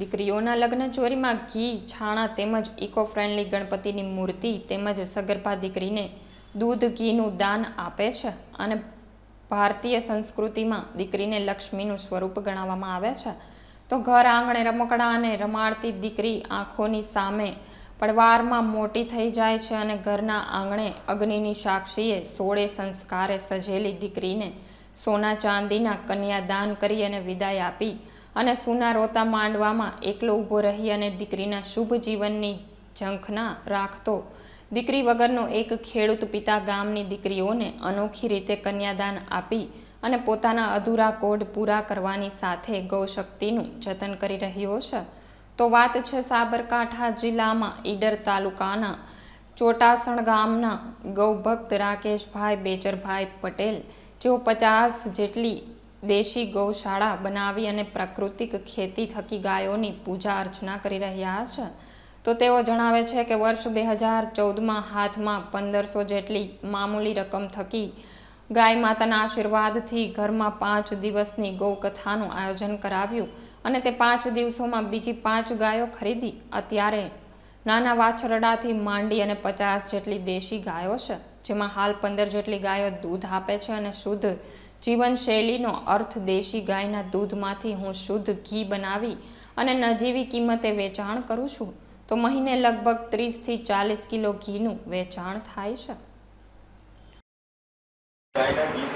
દીકરીઓના લગ્ન ચોરીમાં ઘી છાણા તેમજ ઇકો ફ્રેન્ડલી ગણપતિની મૂર્તિ તેમજ સગર્ભા દીકરીને દૂધ ઘીનું દાન આપે છે અને ભારતીય સંસ્કૃતિમાં દીકરીને લક્ષ્મીનું સ્વરૂપ ગણાવવામાં આવે છે તો ઘર આંગણે રમકડા અને રમાડતી દીકરી આંખોની સામે પડવારમાં મોટી થઈ જાય છે અને ઘરના આંગણે અગ્નિની સાક્ષીએ સોળે સંસ્કારે સજેલી દીકરીને સોના ચાંદીના કન્યાદાન કરી અને વિદાય આપી અને સુના રોતા માંડવામાં એકલો ઊભો રહી અને દીકરીના શુભ જીવનની ઝંખના રાખતો દીકરી વગરનો એક ખેડૂત પિતા ગામની દીકરીઓને અનોખી રીતે કન્યાદાન આપી અને પોતાના અધૂરા કોડ પૂરા કરવાની સાથે ગૌશક્તિનું જતન કરી રહ્યો છે તો વાત છે સાબરકાંઠા જિલ્લામાં ઈડર તાલુકાના ચોટાસણ ગામના ગૌભક્ત રાકેશભાઈ બેચરભાઈ પટેલ જેઓ પચાસ જેટલી દેશી ગૌશાળા બનાવી અને પ્રાકૃતિક ખેતી થકી ગાયોની પૂજા અર્ચના કરી રહ્યા છે તો તેઓ જણાવે છે કે વર્ષ બે હજાર ચૌદમાં હાથમાં પંદરસો જેટલી મામૂલી રકમ થકી ગાય માતાના આશીર્વાદથી ઘરમાં પાંચ દિવસની ગૌકથાનું આયોજન કરાવ્યું અને તે પાંચ દિવસોમાં બીજી પાંચ ગાયો ખરીદી અત્યારે નાના વાછરડાથી માંડી અને પચાસ જેટલી દેશી ગાયો છે જેમાં હાલ પંદર જેટલી ગાયો દૂધ આપે છે અને શુદ્ધ જીવનશૈલીનો અર્થ દેશી ગાયના દૂધમાંથી હું શુદ્ધ ઘી બનાવી અને નજીવી કિંમતે વેચાણ કરું છું તો મહિને લગભગ ત્રીસથી ચાલીસ કિલો ઘીનું વેચાણ થાય છે